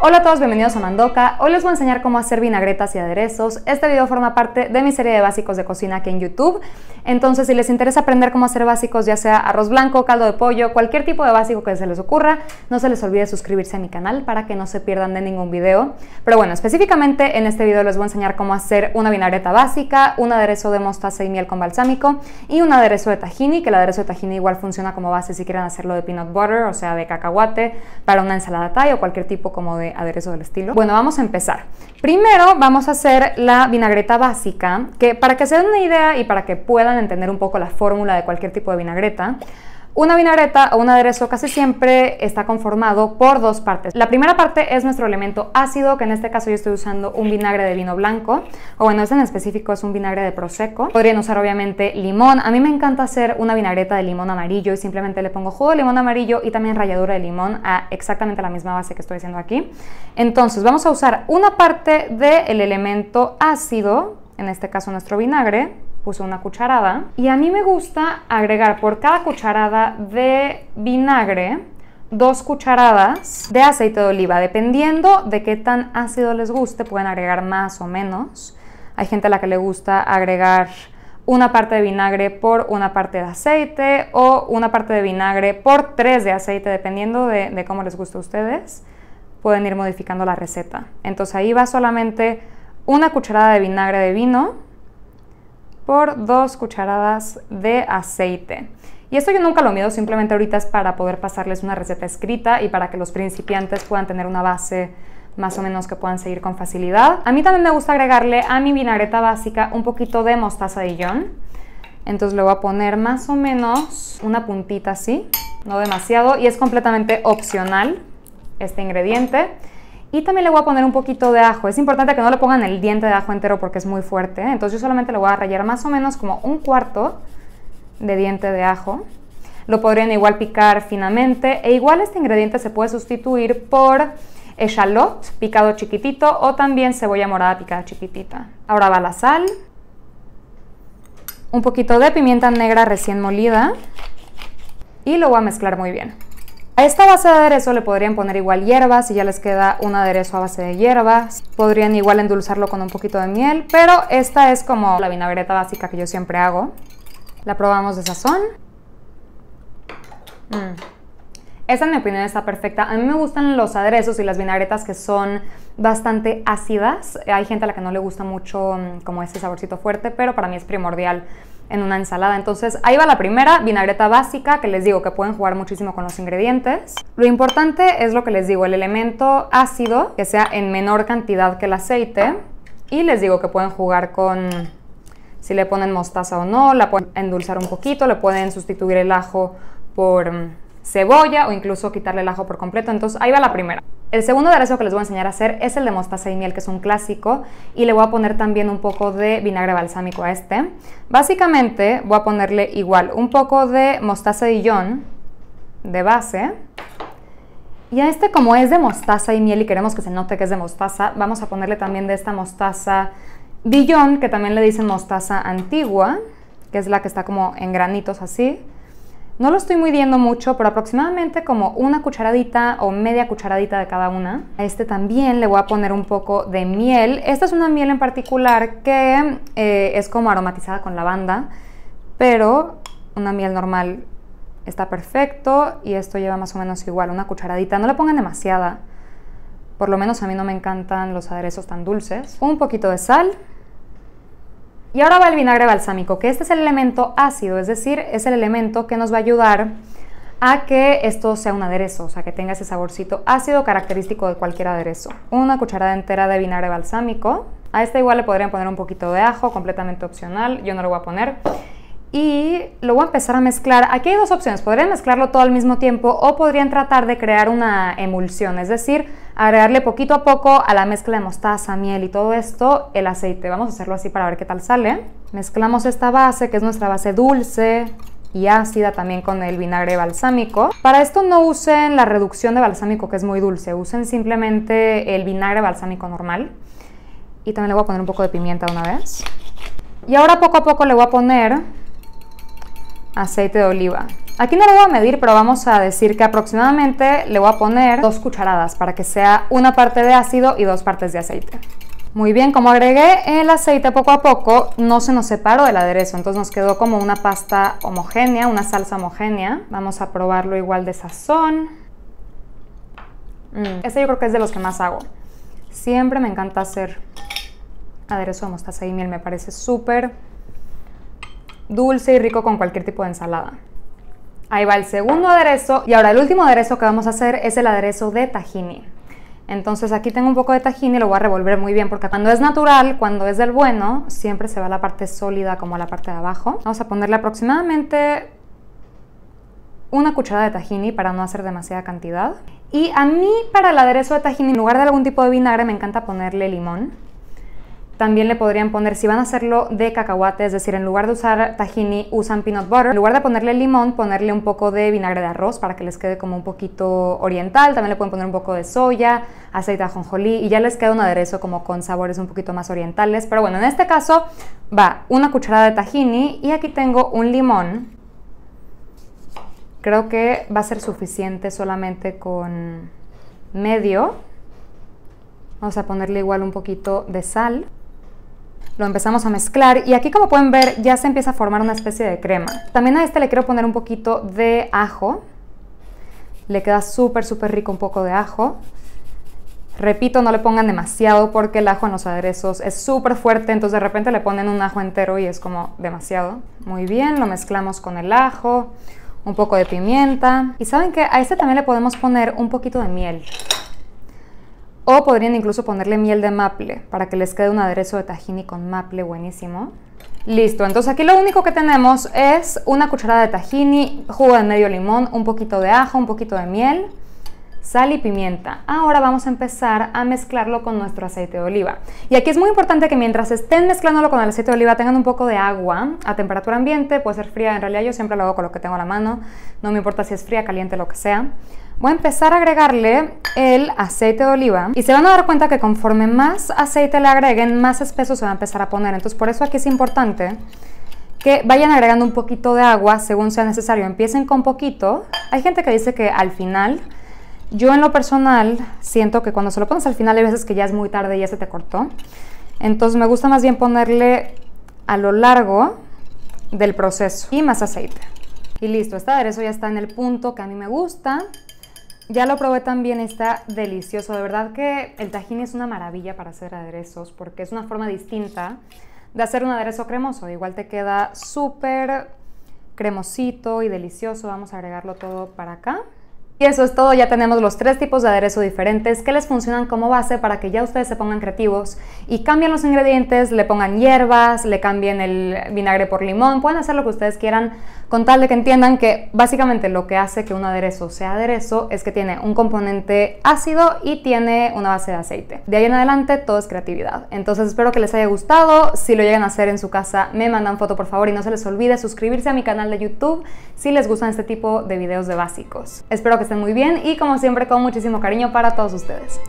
Hola a todos, bienvenidos a Mandoca. Hoy les voy a enseñar cómo hacer vinagretas y aderezos. Este video forma parte de mi serie de básicos de cocina aquí en YouTube. Entonces, si les interesa aprender cómo hacer básicos, ya sea arroz blanco, caldo de pollo, cualquier tipo de básico que se les ocurra, no se les olvide suscribirse a mi canal para que no se pierdan de ningún video. Pero bueno, específicamente en este video les voy a enseñar cómo hacer una vinagreta básica, un aderezo de mostaza y miel con balsámico y un aderezo de tahini, que el aderezo de tahini igual funciona como base si quieren hacerlo de peanut butter, o sea, de cacahuate, para una ensalada thai o cualquier tipo como de de aderezos del estilo. Bueno, vamos a empezar. Primero vamos a hacer la vinagreta básica, que para que se den una idea y para que puedan entender un poco la fórmula de cualquier tipo de vinagreta, una vinagreta o un aderezo casi siempre está conformado por dos partes. La primera parte es nuestro elemento ácido, que en este caso yo estoy usando un vinagre de vino blanco, o bueno, este en específico es un vinagre de prosecco. Podrían usar obviamente limón. A mí me encanta hacer una vinagreta de limón amarillo y simplemente le pongo jugo de limón amarillo y también ralladura de limón a exactamente la misma base que estoy haciendo aquí. Entonces vamos a usar una parte del elemento ácido, en este caso nuestro vinagre, puse una cucharada. Y a mí me gusta agregar por cada cucharada de vinagre dos cucharadas de aceite de oliva. Dependiendo de qué tan ácido les guste, pueden agregar más o menos. Hay gente a la que le gusta agregar una parte de vinagre por una parte de aceite o una parte de vinagre por tres de aceite, dependiendo de, cómo les guste a ustedes. Pueden ir modificando la receta. Entonces ahí va solamente una cucharada de vinagre de vino por dos cucharadas de aceite. Y esto yo nunca lo mido, simplemente ahorita es para poder pasarles una receta escrita y para que los principiantes puedan tener una base más o menos que puedan seguir con facilidad. A mí también me gusta agregarle a mi vinagreta básica un poquito de mostaza de Dijon. Entonces le voy a poner más o menos una puntita así, no demasiado, y es completamente opcional este ingrediente. Y también le voy a poner un poquito de ajo. Es importante que no le pongan el diente de ajo entero porque es muy fuerte. Entonces yo solamente le voy a rallar más o menos como un cuarto de diente de ajo. Lo podrían igual picar finamente. E igual este ingrediente se puede sustituir por echalot picado chiquitito o también cebolla morada picada chiquitita. Ahora va la sal. Un poquito de pimienta negra recién molida. Y lo voy a mezclar muy bien. A esta base de aderezo le podrían poner igual hierbas, si ya les queda un aderezo a base de hierbas. Podrían igual endulzarlo con un poquito de miel, pero esta es como la vinagreta básica que yo siempre hago. La probamos de sazón. Mm. Esta en mi opinión está perfecta. A mí me gustan los aderezos y las vinagretas que son bastante ácidas. Hay gente a la que no le gusta mucho mm, como ese saborcito fuerte, pero para mí es primordial en una ensalada. Entonces ahí va la primera, vinagreta básica, que les digo que pueden jugar muchísimo con los ingredientes. Lo importante es lo que les digo, el elemento ácido, que sea en menor cantidad que el aceite. Y les digo que pueden jugar con si le ponen mostaza o no, la pueden endulzar un poquito, le pueden sustituir el ajo por mm, cebolla o incluso quitarle el ajo por completo. Entonces ahí va la primera. El segundo aderezo que les voy a enseñar a hacer es el de mostaza y miel, que es un clásico, y le voy a poner también un poco de vinagre balsámico a este. Básicamente voy a ponerle igual un poco de mostaza de Dijon de base, y a este como es de mostaza y miel y queremos que se note que es de mostaza, vamos a ponerle también de esta mostaza Dijon, que también le dicen mostaza antigua, que es la que está como en granitos así. No lo estoy midiendo mucho, pero aproximadamente como una cucharadita o media cucharadita de cada una. A este también le voy a poner un poco de miel. Esta es una miel en particular que eh, es como aromatizada con lavanda, pero una miel normal está perfecto y esto lleva más o menos igual, una cucharadita. No le pongan demasiada, por lo menos a mí no me encantan los aderezos tan dulces. Un poquito de sal y ahora va el vinagre balsámico, que este es el elemento ácido, es decir, es el elemento que nos va a ayudar a que esto sea un aderezo, o sea, que tenga ese saborcito ácido característico de cualquier aderezo. Una cucharada entera de vinagre balsámico. A este igual le podrían poner un poquito de ajo, completamente opcional, yo no lo voy a poner y lo voy a empezar a mezclar. Aquí hay dos opciones, podrían mezclarlo todo al mismo tiempo o podrían tratar de crear una emulsión, es decir, agregarle poquito a poco a la mezcla de mostaza, miel y todo esto el aceite. Vamos a hacerlo así para ver qué tal sale. Mezclamos esta base, que es nuestra base dulce y ácida también con el vinagre balsámico. Para esto no usen la reducción de balsámico que es muy dulce, usen simplemente el vinagre balsámico normal. Y también le voy a poner un poco de pimienta una vez. Y ahora poco a poco le voy a poner aceite de oliva. Aquí no lo voy a medir, pero vamos a decir que aproximadamente le voy a poner dos cucharadas para que sea una parte de ácido y dos partes de aceite. Muy bien, como agregué el aceite poco a poco, no se nos separó del aderezo, entonces nos quedó como una pasta homogénea, una salsa homogénea. Vamos a probarlo igual de sazón. Mm, este yo creo que es de los que más hago. Siempre me encanta hacer aderezo de mostaza y miel, me parece súper dulce y rico con cualquier tipo de ensalada. Ahí va el segundo aderezo y ahora el último aderezo que vamos a hacer es el aderezo de tahini. Entonces aquí tengo un poco de tahini y lo voy a revolver muy bien porque cuando es natural, cuando es del bueno, siempre se va la parte sólida como la parte de abajo. Vamos a ponerle aproximadamente una cucharada de tahini para no hacer demasiada cantidad. Y a mí para el aderezo de tahini, en lugar de algún tipo de vinagre, me encanta ponerle limón. También le podrían poner, si van a hacerlo de cacahuate, es decir, en lugar de usar tahini, usan peanut butter. En lugar de ponerle limón, ponerle un poco de vinagre de arroz para que les quede como un poquito oriental. También le pueden poner un poco de soya, aceite de ajonjolí y ya les queda un aderezo como con sabores un poquito más orientales. Pero bueno, en este caso va una cucharada de tahini y aquí tengo un limón. Creo que va a ser suficiente solamente con medio. Vamos a ponerle igual un poquito de sal lo empezamos a mezclar y aquí como pueden ver ya se empieza a formar una especie de crema. También a este le quiero poner un poquito de ajo, le queda súper súper rico un poco de ajo. Repito, no le pongan demasiado porque el ajo en los aderezos es súper fuerte, entonces de repente le ponen un ajo entero y es como demasiado. Muy bien, lo mezclamos con el ajo, un poco de pimienta. Y saben que a este también le podemos poner un poquito de miel. O podrían incluso ponerle miel de maple para que les quede un aderezo de tahini con maple buenísimo. Listo, entonces aquí lo único que tenemos es una cucharada de tahini, jugo de medio limón, un poquito de ajo, un poquito de miel sal y pimienta. Ahora vamos a empezar a mezclarlo con nuestro aceite de oliva. Y aquí es muy importante que mientras estén mezclándolo con el aceite de oliva tengan un poco de agua a temperatura ambiente, puede ser fría, en realidad yo siempre lo hago con lo que tengo a la mano, no me importa si es fría, caliente, lo que sea. Voy a empezar a agregarle el aceite de oliva y se van a dar cuenta que conforme más aceite le agreguen, más espeso se va a empezar a poner. Entonces por eso aquí es importante que vayan agregando un poquito de agua según sea necesario. Empiecen con poquito. Hay gente que dice que al final yo en lo personal siento que cuando se lo pones al final hay veces que ya es muy tarde y ya se te cortó. Entonces me gusta más bien ponerle a lo largo del proceso y más aceite. Y listo, este aderezo ya está en el punto que a mí me gusta. Ya lo probé también, está delicioso. De verdad que el tajín es una maravilla para hacer aderezos porque es una forma distinta de hacer un aderezo cremoso. Igual te queda súper cremosito y delicioso. Vamos a agregarlo todo para acá. Y eso es todo, ya tenemos los tres tipos de aderezo diferentes que les funcionan como base para que ya ustedes se pongan creativos y cambien los ingredientes, le pongan hierbas, le cambien el vinagre por limón, pueden hacer lo que ustedes quieran con tal de que entiendan que básicamente lo que hace que un aderezo sea aderezo es que tiene un componente ácido y tiene una base de aceite. De ahí en adelante todo es creatividad. Entonces espero que les haya gustado, si lo llegan a hacer en su casa me mandan foto por favor y no se les olvide suscribirse a mi canal de YouTube si les gustan este tipo de videos de básicos. Espero que estén muy bien y como siempre con muchísimo cariño para todos ustedes.